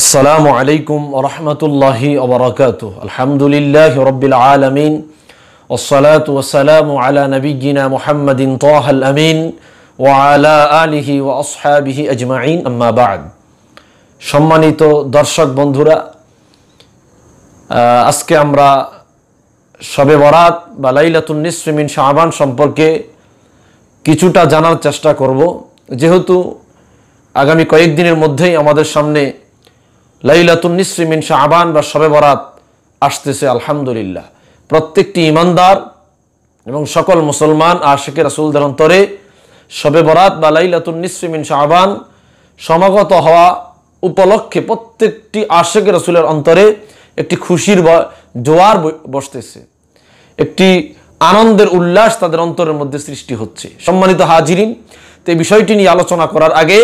আসসালামু আলাইকুম রহমতুল্লাহি ওবরাকাত আলহামদুলিল্লাহ রবিল আলমিন والصلاة والسلام على نبينا আমিন ওয়া আলা আলিহি آله وأصحابه أجمعين أما بعد সম্মানিত দর্শক বন্ধুরা আজকে আমরা শবে বরাত বা লাইলাতুল মিন শাহবান সম্পর্কে কিছুটা জানার চেষ্টা করব যেহেতু আগামী কয়েকদিনের মধ্যেই আমাদের সামনে লাইলাতুন নিসরিমিন শাহবান বা শবে বরাত আসতেছে আলহামদুলিল্লাহ প্রত্যেকটি ইমানদার এবং সকল মুসলমান আশেখের আসুলদের অন্তরে শবে বরাত বা লাইলাতুন নিসরিমিন শাহবান সমাগত হওয়া উপলক্ষে প্রত্যেকটি আশেখের রসুলের অন্তরে একটি খুশির জোয়ার বসতেছে একটি আনন্দের উল্লাস তাদের অন্তরের মধ্যে সৃষ্টি হচ্ছে সম্মানিত হাজিরিন তো এই বিষয়টি নিয়ে আলোচনা করার আগে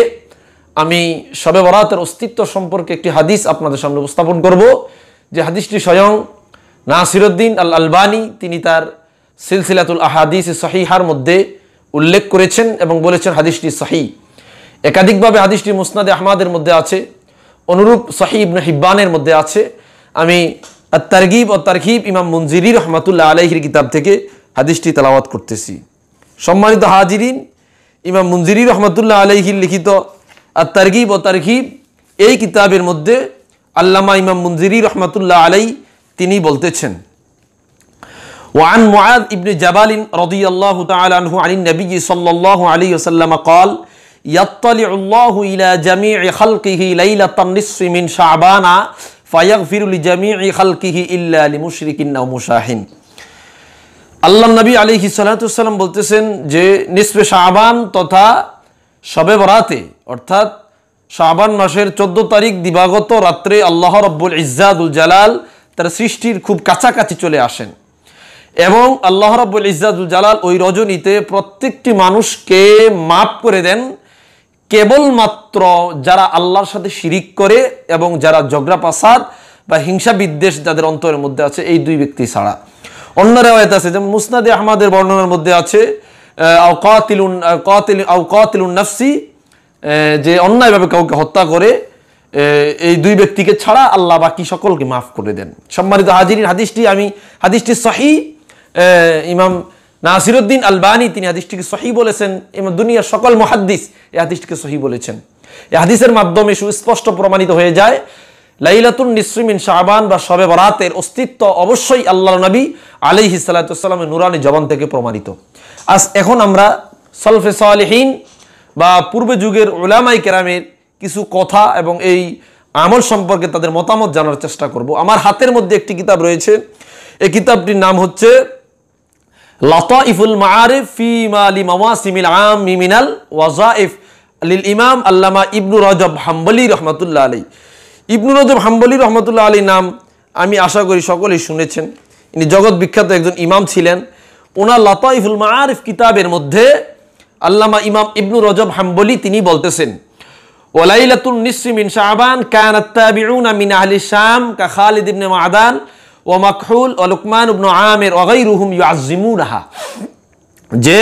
আমি সবে বরাতের অস্তিত্ব সম্পর্কে একটি হাদিস আপনাদের সামনে উপস্থাপন করব যে হাদিসটি স্বয়ং নাসিরুদ্দিন আল আলবানি তিনি তার সিলসিলাতুল আহাদিস সহিহার মধ্যে উল্লেখ করেছেন এবং বলেছেন হাদিসটি সহি একাধিকভাবে হাদিসটি মুসনাদে আহমাদের মধ্যে আছে অনুরূপ সাহি হিব্বানের মধ্যে আছে আমি তারগিব ও তারকিব ইমাম মঞ্জিরি রহমাতুল্লাহ আলহির কিতাব থেকে হাদিসটি তালাওয়াত করতেছি সম্মানিত হাজিরিন ইমাম মঞ্জিরি রহমতুল্লাহ আলহির লিখিত আর তারগিব ও তারঘিব এই কিতাবের মধ্যে আল্লামা ইমাম মুনজিরি রহমতুল্লাহ আলাই তিনি বলতেছেন وعن معاذ ابن جبال رضي الله تعالى عنه عن النبي صلى الله عليه وسلم قال يطلع الله إلى جميع خلقه ليلة النصف من شعبانا فيغفر لجميع خلقه إلا لمشرك أو مشاحن الله النبي عليه الصلاة والسلام بلتسن যে نصف شعبان تتا شبه বরাতে অর্থাৎ শাবান মাসের চোদ্দ তারিখ দিবাগত রাত্রে আল্লাহ রব্বুল ইজাদুল জালাল তার সৃষ্টির খুব কাছাকাছি চলে আসেন এবং আল্লাহ রব্বুল ইজাদুল জালাল ওই রজনীতে প্রত্যেকটি মানুষকে মাপ করে দেন কেবলমাত্র যারা আল্লাহর সাথে শিরিক করে এবং যারা জগরা পাসাদ বা হিংসা বিদ্বেষ যাদের অন্তরের মধ্যে আছে এই দুই ব্যক্তি ছাড়া অন্য রেওয়ায়ত আছে যেমন মুসনাদি আহমাদের বর্ণনার মধ্যে আছে আউ কাতিলুন কাতিল আউ কাতিলুন নাফসি যে অন্যায়ভাবে কাউকে হত্যা করে এই দুই ব্যক্তিকে ছাড়া আল্লাহ বাকি সকলকে মাফ করে দেন সম্মানিত হাজিরিন হাদিসটি আমি হাদিসটি সহি ইমাম নাসিরুদ্দিন আলবানি তিনি হাদিসটিকে সহি বলেছেন এবং দুনিয়ার সকল মহাদ্দিস এই হাদিসটিকে সহি বলেছেন এই হাদিসের মাধ্যমে সুস্পষ্ট প্রমাণিত হয়ে যায় লাইলাতুন নিসরিমিন শাহবান বা সবে বরাতের অস্তিত্ব অবশ্যই আল্লাহ নবী আলি হিসালাতামের নুরানি জবান থেকে প্রমাণিত আজ এখন আমরা সলফে সালহীন বা পূর্বে যুগের ওলামাই কেরামের কিছু কথা এবং এই আমল সম্পর্কে তাদের মতামত জানার চেষ্টা করব আমার হাতের মধ্যে একটি কিতাব রয়েছে এই কিতাবটির নাম হচ্ছে লতা ইফুল মারিফ ফি মালি মামাসিমিল আম মিমিনাল ওয়াজাইফ লিল ইমাম আল্লামা ইবনু রজব হাম্বলি রহমতুল্লাহ আলী ইবনু রজব হাম্বলি রহমতুল্লাহ আলী নাম আমি আশা করি সকলেই শুনেছেন ইনি জগৎ বিখ্যাত একজন ইমাম ছিলেন ওনার লতা লতাইফুল মারিফ কিতাবের মধ্যে আল্লামা ইমাম ইবনু রজব হাম্বলি তিনি বলতেছেন ওলাইলাতুন নিসিমিন শাহবান কান আত্তাবিউনা মিন আহলি শাম কা খালিদ ইবনে মাদান ও মাকহুল ও লুকমান ইবনু আমের ওগাইরুহুম ইউআজ্জিমুনহা যে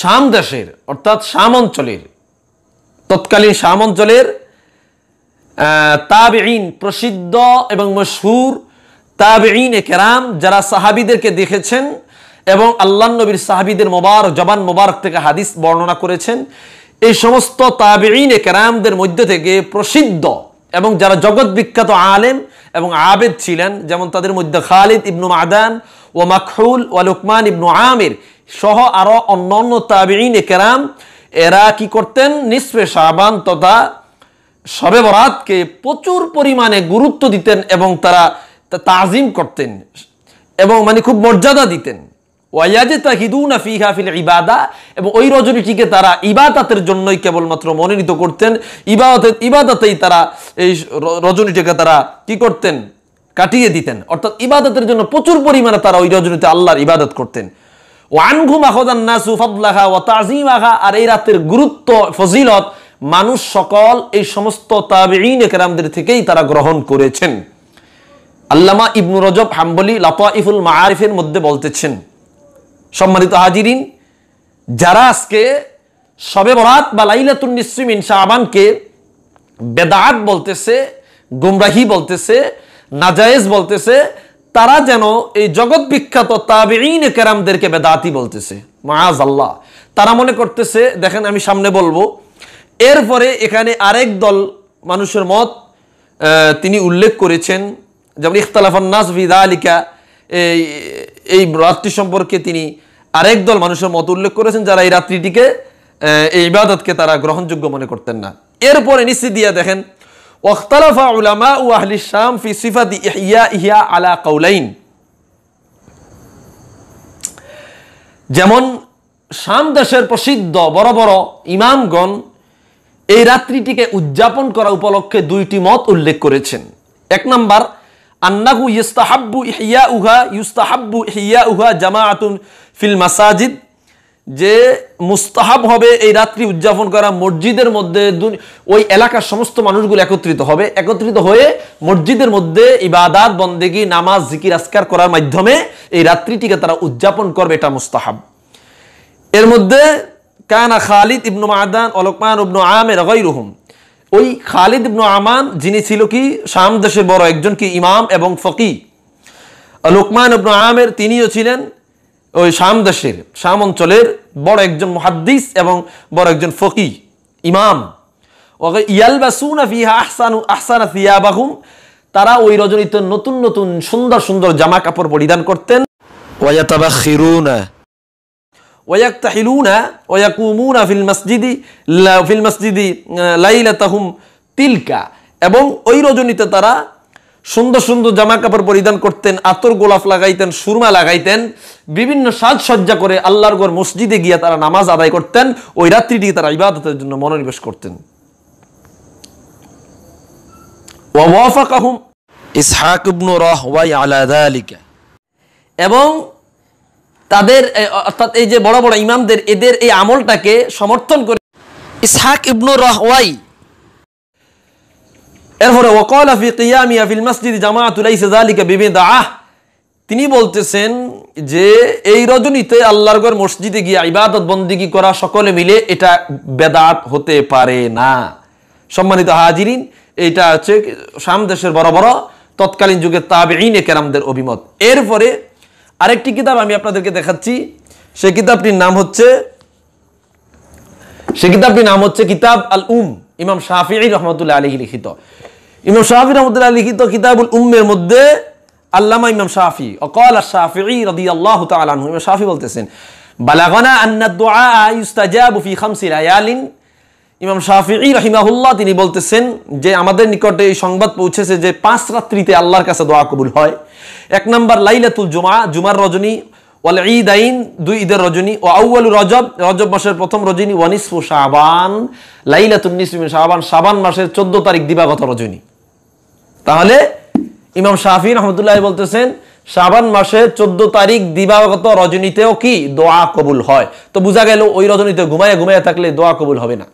শাম দেশের অর্থাৎ শাম অঞ্চলের তৎকালীন শাম অঞ্চলের তাবেইন প্রসিদ্ধ এবং মশহুর তাবেইন এ কেরাম যারা সাহাবিদেরকে দেখেছেন এবং আল্লাহ নবীর সাহাবিদের মোবার জবান মোবারক থেকে হাদিস বর্ণনা করেছেন এই সমস্ত তাবেইন কেরামদের মধ্যে থেকে প্রসিদ্ধ এবং যারা জগৎ বিখ্যাত আলেম এবং আবেদ ছিলেন যেমন তাদের মধ্যে খালিদ ইবনু মাদান ও মাখুল ও লুকমান ইবনু আমির সহ আরও অন্য অন্য তাবেইন কেরাম এরা কি করতেন নিঃস্বে সাবান তথা সবে বরাতকে প্রচুর পরিমাণে গুরুত্ব দিতেন এবং তারা তাজিম করতেন এবং মানে খুব মর্যাদা দিতেন ওয়াজ তাহিদুনা ফিহা ফিল ইবাদা এবং ওই রজনীটিকে তারা ইবাদাতের জন্যই কেবলমাত্র মনোনীত করতেন ইবাদত ইবাদতেই তারা এই রজনীটিকে তারা কি করতেন কাটিয়ে দিতেন অর্থাৎ ইবাদতের জন্য প্রচুর পরিমাণে তারা ওই রজনীতে আল্লাহর ইবাদত করতেন ওয়ানঘুম আহদান নাসু ফাদলাহা ও তাজিম আহা আর এই রাতের গুরুত্ব ফজিলত মানুষ সকল এই সমস্ত তাবেইন থেকেই তারা গ্রহণ করেছেন আল্লামা ইবনু রজব হাম্বলি লাফা ইফুল মাহারিফের মধ্যে বলতেছেন সম্মানিত হাজিরিন যারা আজকে সবে বরাত বা লাইলাতুন নিসিমিন শাহবানকে বেদাত বলতেছে গুমরাহি বলতেছে নাজায়েজ বলতেছে তারা যেন এই জগৎ বিখ্যাত তাবেইন কেরামদেরকে বেদাতি বলতেছে মাজ আল্লাহ তারা মনে করতেছে দেখেন আমি সামনে বলবো এরপরে এখানে আরেক দল মানুষের মত তিনি উল্লেখ করেছেন যেমন নাজ ভিদা আলিকা এই রাত্রি সম্পর্কে তিনি আরেক দল মানুষের মত উল্লেখ করেছেন যারা এই রাত্রিটিকে এই ইবাদতকে তারা গ্রহণযোগ্য মনে করতেন না এরপরে নিশ্চিত দিয়া দেখেন যেমন শাম দেশের প্রসিদ্ধ বড় বড় ইমামগণ এই রাত্রিটিকে উদযাপন করা উপলক্ষে দুইটি মত উল্লেখ করেছেন এক নাম্বার আন্নাহু ইস্তাহাব্বু ইহিয়া উহা ইউস্তাহাব্বু ইহিয়া উহা জামাআতুন ফিল মাসাজিদ যে মুস্তাহাব হবে এই রাত্রি উদযাপন করা মসজিদের মধ্যে ওই এলাকার সমস্ত মানুষগুলো একত্রিত হবে একত্রিত হয়ে মসজিদের মধ্যে ইবাদাত বন্দেগি নামাজ জিকির আসকার করার মাধ্যমে এই রাত্রিটিকে তারা উদযাপন করবে এটা মুস্তাহাব এর মধ্যে কানা খালিদ ইবনু মাদান অলকমান ইবনু আমের রহম ওই খালিদ ইবনু আমান যিনি ছিল কি শাম দেশের বড় একজন কি ইমাম এবং ফকি লোকমান ইবনু আমের তিনিও ছিলেন ওই শাম দেশের শাম অঞ্চলের বড় একজন মহাদ্দিস এবং বড় একজন ফকি ইমাম ওকে ইয়ালবাসুনা ফিহা আহসানু আহসানা বাহুম তারা ওই রজনীতে নতুন নতুন সুন্দর সুন্দর জামা কাপড় পরিধান করতেন ওয়াজাতাবা খিরুনা ওয়াক্তাহিলুনা ওয়াকুমুনা ফিল মসজিদি ফিল মসজিদি লাইলা তাহুম তিলকা এবং ওই রজনীতে তারা সুন্দর সুন্দর জামা কাপড় পরিধান করতেন আতর গোলাপ লাগাইতেন সুরমা লাগাইতেন বিভিন্ন সাজসজ্জা করে আল্লাহর গড় মসজিদে গিয়া তারা নামাজ আদায় করতেন ওই রাত্রিটিকে তারা ইবাদতের জন্য মনোনিবেশ করতেন এবং তাদের অর্থাৎ এই যে বড় বড় ইমামদের এদের এই আমলটাকে সমর্থন করে ইসহাক ইবনু রহওয়াই এরপরে ওকল আফি কিয়ামিয়া ফিল মসজিদ জামাতুলাইসে জালিকা তিনি বলতেছেন যে এই রজনীতে আল্লাহর ঘর মসজিদে গিয়ে ইবাদত বন্দিগি করা সকলে মিলে এটা বেদাত হতে পারে না সম্মানিত হাজিরিন এটা হচ্ছে সাম দেশের বড় বড় তৎকালীন যুগের তাবেইনে কেরামদের অভিমত এরপরে আরেকটি কিতাব আমি আপনাদেরকে দেখাচ্ছি সে কিতাবটির নাম হচ্ছে সে কিতাবটির নাম হচ্ছে কিতাব আল উম ইমাম শাহি রহমতুল্লাহ আলী লিখিত ইমাম শাহি রহমতুল্লাহ লিখিত কিতাবুল উমের মধ্যে আল্লামা ইমাম শাহি অকল শাহি রদি আল্লাহ ইমাম শাহি বলতেছেন বালাগনা আন্না দোয়া ইউস্তাজাবু খামসি রায়ালিন ইমাম শাহি রাহিমাহুল্লাহ তিনি বলতেছেন যে আমাদের নিকটে এই সংবাদ পৌঁছেছে যে পাঁচ রাত্রিতে আল্লাহর কাছে দোয়া কবুল হয় এক নম্বর লাইলাতুল জুমা জুমার রজনী ওয়াল ঈদ আইন দুই ঈদের রজনী ও আউ্ল রজব রজব মাসের প্রথম রজনী ওয়ানিসফু শাহবান লাইলাতুন্নিসমিন শাহবান শাবান মাসের চোদ্দ তারিখ দিবাগত রজনী তাহলে ইমাম শাহি রহমতুল্লাহ বলতেছেন শাবান মাসের চোদ্দ তারিখ দিবাগত রজনীতেও কি দোয়া কবুল হয় তো বোঝা গেল ওই রজনীতে ঘুমায় ঘুমায় থাকলে দোয়া কবুল হবে না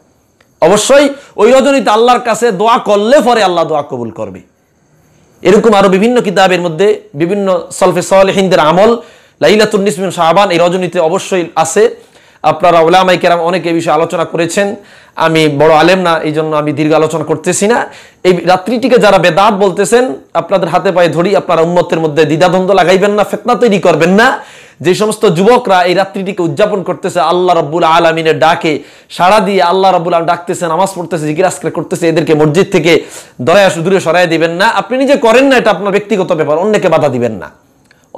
অবশ্যই ওই রজনীতে আল্লাহর কাছে দোয়া করলে পরে আল্লাহ দোয়া কবুল করবে এরকম আরও বিভিন্ন কিতাবের মধ্যে বিভিন্ন সলফে সালেহিনদের আমল লাইলাতুল নিসমিন শাহবান এই রজনীতে অবশ্যই আছে আপনারা ওলামাই কেরাম অনেকে এই বিষয়ে আলোচনা করেছেন আমি বড় আলেম না এই জন্য আমি দীর্ঘ আলোচনা করতেছি না এই রাত্রিটিকে যারা বেদাত বলতেছেন আপনাদের হাতে পায়ে ধরি আপনারা উন্মতের মধ্যে দ্বিধাদ্বন্দ্ব লাগাইবেন না ফেতনা তৈরি করবেন না যে সমস্ত যুবকরা এই রাত্রিটিকে উদযাপন করতেছে আল্লাহ রব্বুল আলমিনের ডাকে সারা দিয়ে আল্লাহ রব্বুল আলম ডাকতেছে নামাজ পড়তেছে জিগিরাজকে করতেছে এদেরকে মসজিদ থেকে দয়া সুদূরে সরাই দিবেন না আপনি নিজে করেন না এটা আপনার ব্যক্তিগত ব্যাপার অন্যকে বাধা দিবেন না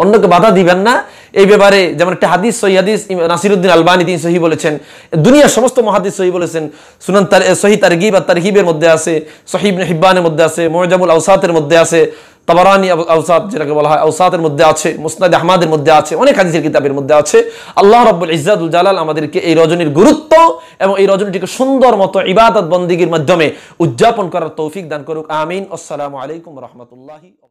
অন্যকে বাধা দিবেন না এই ব্যাপারে যেমন একটা হাদিস সহি হাদিস নাসিরুদ্দিন আলবানি তিনি সহি বলেছেন দুনিয়ার সমস্ত মহাদিস সহি বলেছেন সুনান তার সহি তারগিব আর তারহিবের মধ্যে আছে সহিব হিব্বানের মধ্যে আছে মোজামুল আউসাতের মধ্যে আছে তাবারানি আউসাদ যেটাকে বলা হয় আউসাদের মধ্যে আছে মুসনাদ আহমাদের মধ্যে আছে অনেক হাদিসের কিতাবের মধ্যে আছে আল্লাহ রব্বুল ইজাদুল জালাল আমাদেরকে এই রজনীর গুরুত্ব এবং এই রজনীটিকে সুন্দর মতো ইবাদত বন্দীগীর মাধ্যমে উদযাপন করার তৌফিক দান করুক আমিন আসসালামু আলাইকুম রহমতুল্লাহি